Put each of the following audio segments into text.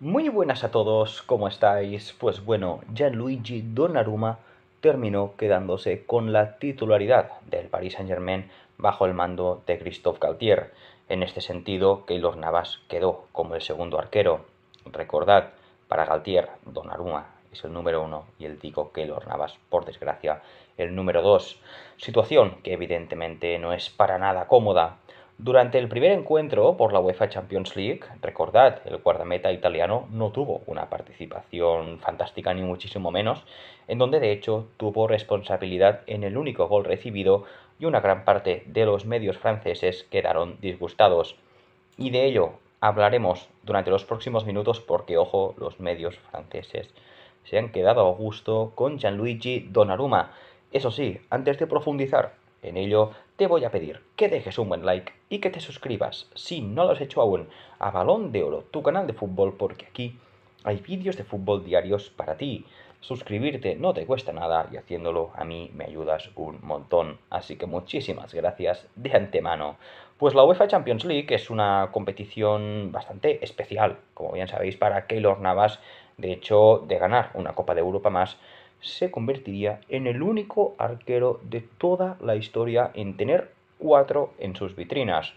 Muy buenas a todos, ¿cómo estáis? Pues bueno, Gianluigi Donnarumma terminó quedándose con la titularidad del Paris Saint-Germain bajo el mando de Christophe Galtier. En este sentido, Keylor Navas quedó como el segundo arquero. Recordad, para Galtier, Donnarumma es el número uno y el tico Keylor Navas, por desgracia, el número dos. Situación que evidentemente no es para nada cómoda durante el primer encuentro por la UEFA Champions League, recordad, el guardameta italiano no tuvo una participación fantástica ni muchísimo menos, en donde de hecho tuvo responsabilidad en el único gol recibido y una gran parte de los medios franceses quedaron disgustados. Y de ello hablaremos durante los próximos minutos porque, ojo, los medios franceses se han quedado a gusto con Gianluigi Donnarumma. Eso sí, antes de profundizar en ello, te voy a pedir que dejes un buen like y que te suscribas, si no lo has hecho aún, a Balón de Oro, tu canal de fútbol, porque aquí hay vídeos de fútbol diarios para ti. Suscribirte no te cuesta nada y haciéndolo a mí me ayudas un montón. Así que muchísimas gracias de antemano. Pues la UEFA Champions League es una competición bastante especial, como bien sabéis, para Keylor Navas, de hecho, de ganar una Copa de Europa más, se convertiría en el único arquero de toda la historia en tener cuatro en sus vitrinas.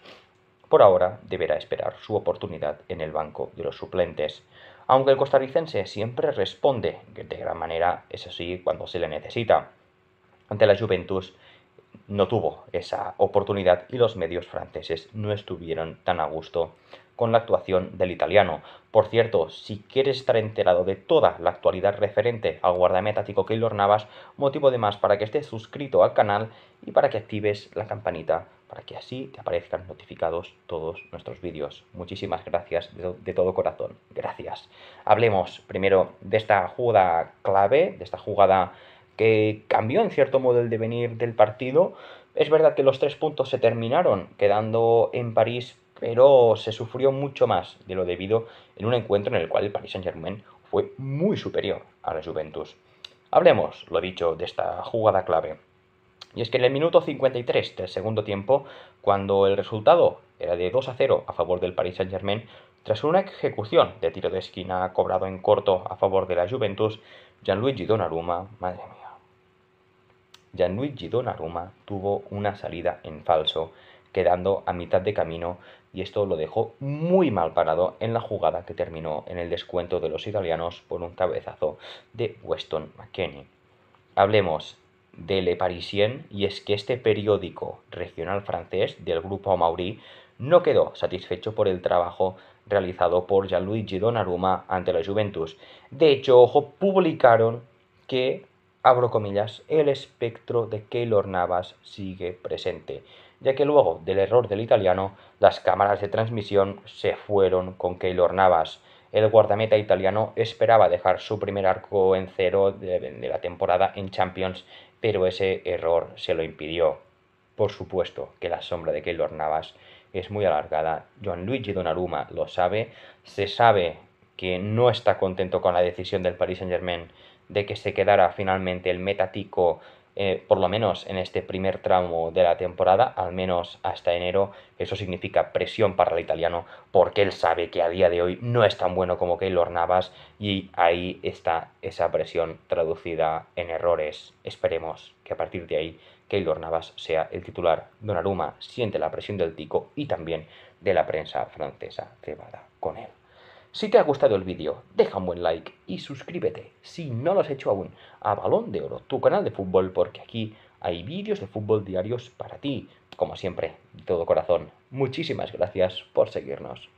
Por ahora deberá esperar su oportunidad en el banco de los suplentes. Aunque el costarricense siempre responde, de gran manera, es así cuando se le necesita. Ante la Juventus no tuvo esa oportunidad y los medios franceses no estuvieron tan a gusto con la actuación del italiano. Por cierto, si quieres estar enterado de toda la actualidad referente al guardameta Tico Keylor Navas, motivo de más para que estés suscrito al canal y para que actives la campanita, para que así te aparezcan notificados todos nuestros vídeos. Muchísimas gracias de, de todo corazón. Gracias. Hablemos primero de esta jugada clave, de esta jugada cambió en cierto modo el devenir del partido. Es verdad que los tres puntos se terminaron quedando en París, pero se sufrió mucho más de lo debido en un encuentro en el cual el Paris Saint-Germain fue muy superior a la Juventus. Hablemos, lo dicho, de esta jugada clave. Y es que en el minuto 53 del segundo tiempo, cuando el resultado era de 2 a 0 a favor del Paris Saint-Germain, tras una ejecución de tiro de esquina cobrado en corto a favor de la Juventus, Gianluigi Donnarumma, madre mía, Gianluigi Donnarumma tuvo una salida en falso, quedando a mitad de camino y esto lo dejó muy mal parado en la jugada que terminó en el descuento de los italianos por un cabezazo de Weston McKennie. Hablemos de Le Parisien y es que este periódico regional francés del grupo Maury no quedó satisfecho por el trabajo realizado por Gianluigi Donnarumma ante la Juventus. De hecho, ojo, publicaron que abro comillas, el espectro de Keylor Navas sigue presente, ya que luego del error del italiano, las cámaras de transmisión se fueron con Keylor Navas. El guardameta italiano esperaba dejar su primer arco en cero de, la temporada en Champions, pero ese error se lo impidió. Por supuesto que la sombra de Keylor Navas es muy alargada. Gianluigi Donnarumma lo sabe, se sabe que no está contento con la decisión del Paris Saint-Germain de que se quedara finalmente el Metatico, eh, por lo menos en este primer tramo de la temporada, al menos hasta enero. Eso significa presión para el italiano, porque él sabe que a día de hoy no es tan bueno como Keylor Navas, y ahí está esa presión traducida en errores. Esperemos que a partir de ahí Keylor Navas sea el titular. Donnarumma siente la presión del Tico y también de la prensa francesa cebada con él. Si te ha gustado el vídeo, deja un buen like y suscríbete, si no lo has hecho aún, a Balón de Oro, tu canal de fútbol, porque aquí hay vídeos de fútbol diarios para ti. Como siempre, de todo corazón, muchísimas gracias por seguirnos.